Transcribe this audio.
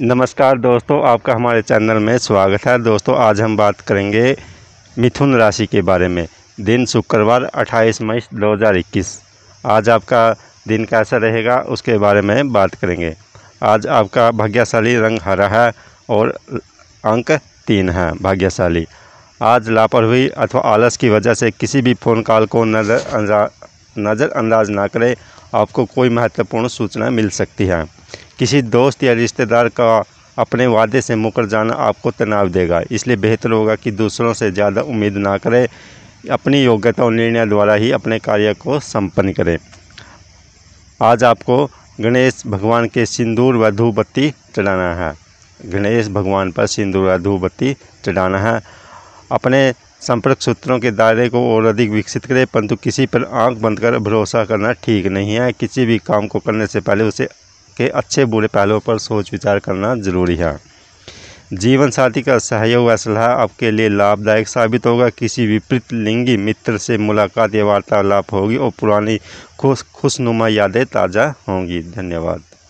नमस्कार दोस्तों आपका हमारे चैनल में स्वागत है दोस्तों आज हम बात करेंगे मिथुन राशि के बारे में दिन शुक्रवार 28 मई 2021 आज आपका दिन कैसा रहेगा उसके बारे में बात करेंगे आज आपका भाग्यशाली रंग हरा है और अंक तीन है भाग्यशाली आज लापरवाही अथवा आलस की वजह से किसी भी फ़ोन कॉल को नज़र नज़रअंदाज ना करें आपको कोई महत्वपूर्ण सूचना मिल सकती है किसी दोस्त या रिश्तेदार का अपने वादे से मुकर जाना आपको तनाव देगा इसलिए बेहतर होगा कि दूसरों से ज़्यादा उम्मीद ना करें अपनी योग्यता और निर्णय द्वारा ही अपने कार्य को संपन्न करें आज आपको गणेश भगवान के सिंदूर व धूपबत्ती चढ़ाना है गणेश भगवान पर सिंदूर व धूपबत्ती चढ़ाना है अपने संपर्क सूत्रों के दायरे को और अधिक विकसित करें परंतु किसी पर आंख बंद कर भरोसा करना ठीक नहीं है किसी भी काम को करने से पहले उसे के अच्छे बुरे पहलुओं पर सोच विचार करना जरूरी है जीवन साथी का सहयोग व सलाह आपके लिए लाभदायक साबित होगा किसी विपरीत लिंगी मित्र से मुलाकात या वार्तालाप होगी और पुरानी खुश खुशनुमा यादें ताज़ा होंगी धन्यवाद